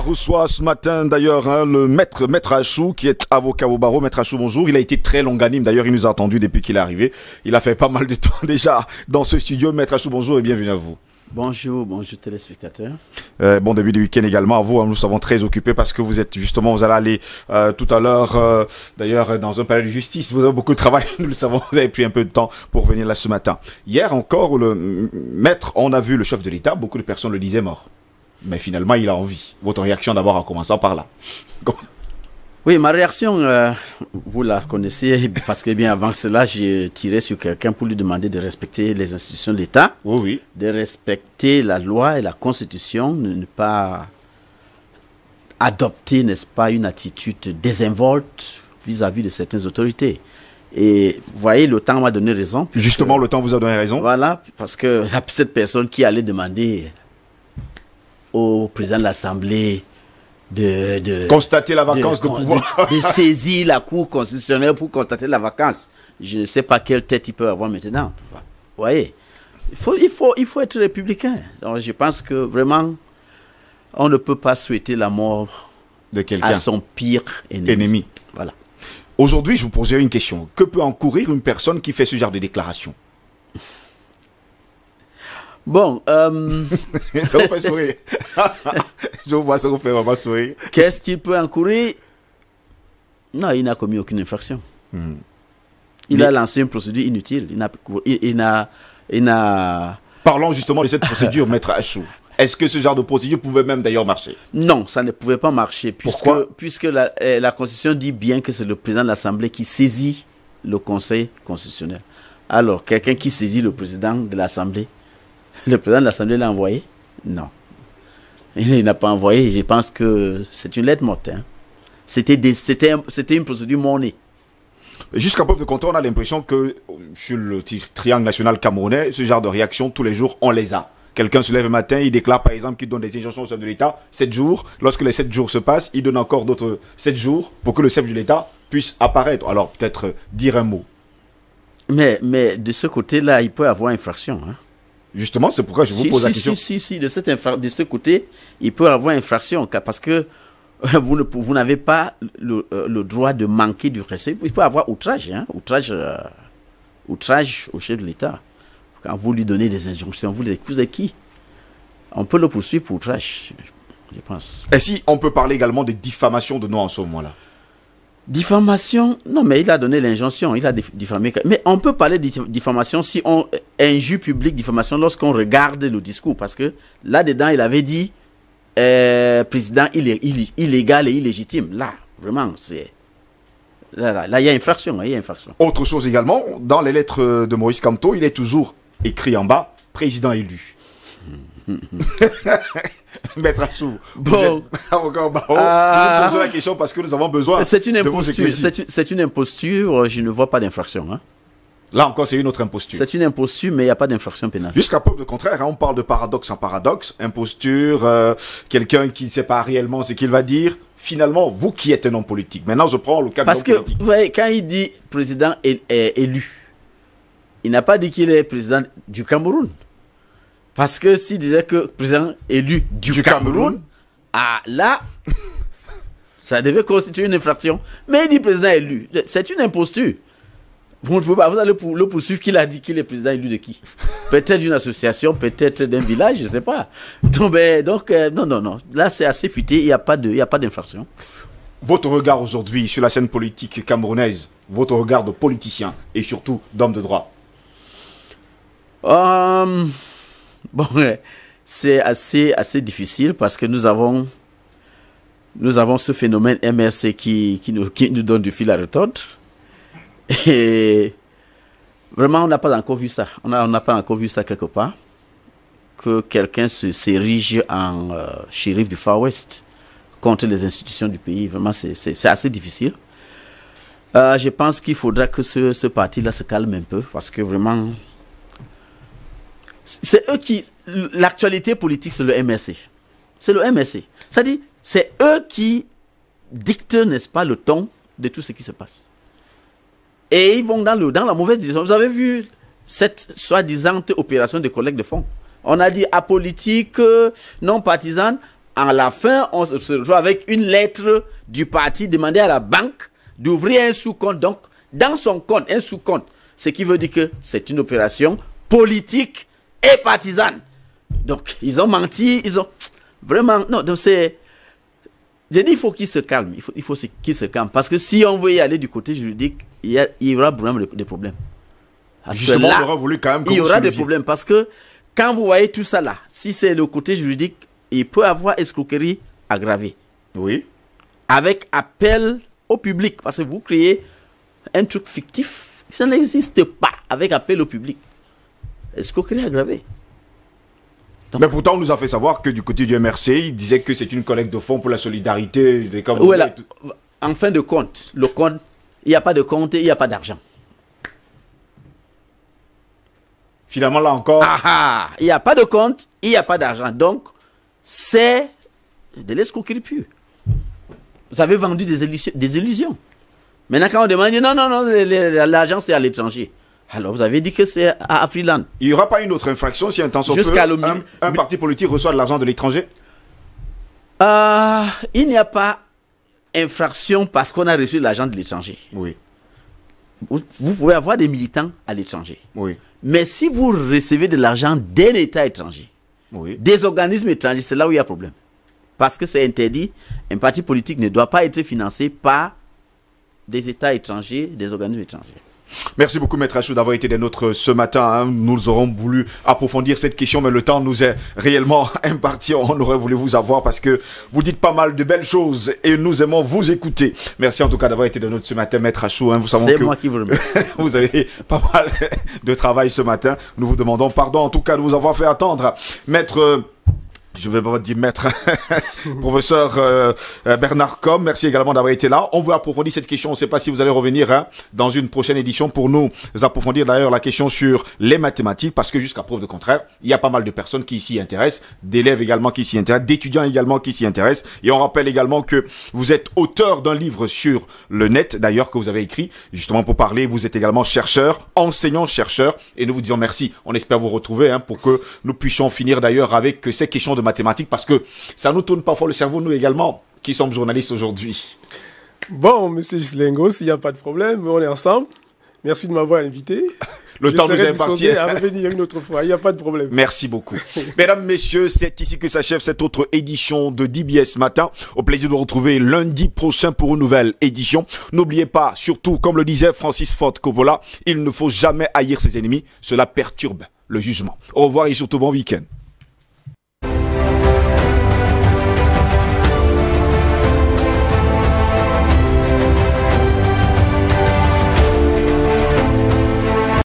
reçoit ce matin d'ailleurs hein, le maître Maître Achou qui est avocat au barreau. Maître Achou, bonjour. Il a été très longanime d'ailleurs, il nous a attendu depuis qu'il est arrivé. Il a fait pas mal de temps déjà dans ce studio. Maître Achou, bonjour et bienvenue à vous. Bonjour, bonjour téléspectateurs. Euh, bon début de week-end également à vous. Hein. nous sommes très occupés parce que vous êtes justement, vous allez aller euh, tout à l'heure, euh, d'ailleurs, dans un palais de justice. Vous avez beaucoup de travail, nous le savons. Vous avez pris un peu de temps pour venir là ce matin. Hier encore, le maître, on a vu le chef de l'État. Beaucoup de personnes le disaient mort mais finalement, il a envie. Votre réaction d'abord en commençant par là. Oui, ma réaction, euh, vous la connaissez, parce que bien avant cela, j'ai tiré sur quelqu'un pour lui demander de respecter les institutions de l'État, oh oui, de respecter la loi et la constitution, de ne pas adopter, n'est-ce pas, une attitude désinvolte vis-à-vis de certaines autorités. Et vous voyez, le temps m'a donné raison. Justement, le temps vous a donné raison. Voilà, parce que cette personne qui allait demander au président de l'Assemblée de, constater la vacance de, pouvoir. De, saisir la Cour constitutionnelle pour constater la vacance. Je ne sais pas quelle tête il peut avoir maintenant. Vous voyez il faut, être républicain. je pense que vraiment, on ne peut pas souhaiter la mort de quelqu'un à son pire ennemi. Aujourd'hui, je vous poserai une question. Que peut encourir une personne qui fait ce genre de déclaration Bon. Euh... ça vous fait sourire. Je vois ça vous fait vraiment sourire. Qu'est-ce qu'il peut encourir Non, il n'a commis aucune infraction. Hmm. Il a lancé une procédure inutile. Il n'a. Il, Parlons justement de cette procédure, maître Achou. Est-ce que ce genre de procédure pouvait même d'ailleurs marcher Non, ça ne pouvait pas marcher. Puisque, Pourquoi Puisque la, eh, la Constitution dit bien que c'est le président de l'Assemblée qui saisit le Conseil constitutionnel. Alors, quelqu'un qui saisit le président de l'Assemblée le président de l'Assemblée l'a envoyé Non. Il n'a pas envoyé. Je pense que c'est une lettre morte. Hein. C'était une procédure mornée. Jusqu'à preuve de contraire, on a l'impression que sur le triangle national camerounais, ce genre de réaction, tous les jours, on les a. Quelqu'un se lève le matin, il déclare par exemple qu'il donne des injonctions au chef de l'État 7 jours. Lorsque les 7 jours se passent, il donne encore d'autres 7 jours pour que le chef de l'État puisse apparaître. Alors peut-être euh, dire un mot. Mais, mais de ce côté-là, il peut y avoir infraction. fraction hein. Justement, c'est pourquoi je vous pose la question. Si, si, si, de, de ce côté, il peut y avoir infraction, parce que vous, vous n'avez pas euh, le, droit de manquer du respect. Il peut y avoir outrage, hein, outrage, euh, outrage au chef de l'État. Quand vous lui donnez des injonctions, vous les vous êtes qui On peut le poursuivre pour outrage, je pense. Et si on peut parler également de diffamation de nous en ce moment-là Diffamation, non mais il a donné l'injonction, il a diffamé. Mais on peut parler de diffamation si on injure public diffamation lorsqu'on regarde le discours, parce que là-dedans, il avait dit il euh, président illégal et illégitime. Là, vraiment, c'est. Là, là, il y a infraction, Autre chose également, dans les lettres de Maurice Camteau, il est toujours écrit en bas président élu. Hmm. Maître Achou, bon. avocat ah. la question parce que nous avons besoin. C'est une imposture. C'est une imposture. Je ne vois pas d'infraction. Hein. Là encore, c'est une autre imposture. C'est une imposture, mais il n'y a pas d'infraction pénale. Jusqu'à preuve de contraire, hein, on parle de paradoxe en paradoxe, imposture, euh, quelqu'un qui ne sait pas réellement ce qu'il va dire. Finalement, vous qui êtes un homme politique, maintenant je prends le cas Parce que, politique. vous voyez, quand il dit président est élu, il n'a pas dit qu'il est président du Cameroun. Parce que s'il disait que le président élu du, Cameroun, ah là, ça devait constituer une infraction. Mais il dit président élu. C'est une imposture. Vous ne pouvez pas, vous allez le poursuivre qu'il a dit qu'il est président élu de qui Peut-être d'une association, peut-être d'un village, je ne sais pas. Donc, ben, euh, non, non, non. Là, c'est assez futé, il n'y a pas d'infraction. Votre regard aujourd'hui sur la scène politique camerounaise, votre regard de politicien et surtout d'homme de droit euh, Bon, c'est assez, assez difficile parce que nous avons, nous avons ce phénomène MRC qui, qui, nous, qui nous donne du fil à retordre. Et vraiment, on n'a pas encore vu ça. On n'a pas encore vu ça quelque part. Que quelqu'un s'érige en euh, shérif du Far West contre les institutions du pays. Vraiment, c'est assez difficile. Euh, je pense qu'il faudra que ce, ce parti-là se calme un peu parce que vraiment, c'est eux qui... L'actualité politique, c'est le MRC. C'est le MRC. C'est-à-dire, c'est eux qui dictent, n'est-ce pas, le ton de tout ce qui se passe. Et ils vont dans, le, dans la mauvaise direction. Vous avez vu cette soi-disant opération de collecte de fonds. On a dit apolitique, non partisane. en la fin, on se retrouve avec une lettre du parti demandée à la banque d'ouvrir un sous-compte. Donc, dans son compte, un sous-compte. Ce qui veut dire que c'est une opération politique et partisane. Donc, ils ont menti, ils ont... Vraiment, non, donc c'est... J'ai dit, il faut qu'ils se calment, il faut, il faut qu'ils se calment. Parce que si on veut y aller du côté juridique, il y, aura il aura des problèmes. Justement, on aura voulu quand même Il y aura des problèmes parce que quand vous voyez tout ça là, si c'est le côté juridique, il peut avoir escroquerie aggravée. Oui. Avec appel au public, parce que vous créez un truc fictif, ça n'existe pas avec appel au public escroquerie Donc, Mais pourtant, on nous a fait savoir que du côté du MRC, il disait que c'est une collecte de fonds pour la solidarité des en fin de compte, le compte, il n'y a pas de compte et il n'y a pas d'argent. Finalement, là encore. Ah, ah, il n'y a pas de compte, il n'y a pas d'argent. Donc, c'est de l'escroquerie pure. Vous avez vendu des, illusions. Des Maintenant, quand on demande, non, non, non, l'argent, c'est à l'étranger. Alors vous avez dit que c'est à Freeland. Il n'y aura pas une autre infraction si un temps un, un parti politique reçoit de l'argent de l'étranger euh, Il n'y a pas infraction parce qu'on a reçu de l'argent de l'étranger. Oui. Vous, pouvez avoir des militants à l'étranger. Oui. Mais si vous recevez de l'argent d'un État étranger, des organismes étrangers, c'est là où il y a problème. Parce que c'est interdit. Un parti politique ne doit pas être financé par des États étrangers, des organismes étrangers. Merci beaucoup, Maître Achou, d'avoir été des nôtres ce matin. Hein. Nous aurons voulu approfondir cette question, mais le temps nous est réellement imparti. On aurait voulu vous avoir parce que vous dites pas mal de belles choses et nous aimons vous écouter. Merci en tout cas d'avoir été des nôtres ce matin, Maître Achou. Vous hein. que moi qui vous le Vous avez pas mal de travail ce matin. Nous vous demandons pardon en tout cas de vous avoir fait attendre. Maître je vais pas dire maître, professeur euh, euh, Bernard Com, merci également d'avoir été là. On veut approfondir cette question. On ne sait pas si vous allez revenir hein, dans une prochaine édition pour nous approfondir d'ailleurs la question sur les mathématiques, parce que jusqu'à preuve de contraire, il y a pas mal de personnes qui s'y intéressent, d'élèves également qui s'y intéressent, d'étudiants également qui s'y intéressent. Et on rappelle également que vous êtes auteur d'un livre sur le net, d'ailleurs que vous avez écrit justement pour parler. Vous êtes également chercheur, enseignant chercheur, et nous vous disons merci. On espère vous retrouver hein, pour que nous puissions finir d'ailleurs avec ces questions de mathématiques parce que ça nous tourne parfois le cerveau, nous également, qui sommes journalistes aujourd'hui. Bon, monsieur Gislengo, s'il n'y a pas de problème, on est ensemble. Merci de m'avoir invité. Le temps nous est imparti. à une autre fois, il n'y a pas de problème. Merci beaucoup. Mesdames, Messieurs, c'est ici que s'achève cette autre édition de DBS Matin. Au plaisir de vous retrouver lundi prochain pour une nouvelle édition. N'oubliez pas, surtout, comme le disait Francis Ford Coppola, il ne faut jamais haïr ses ennemis, cela perturbe le jugement. Au revoir et surtout bon week-end.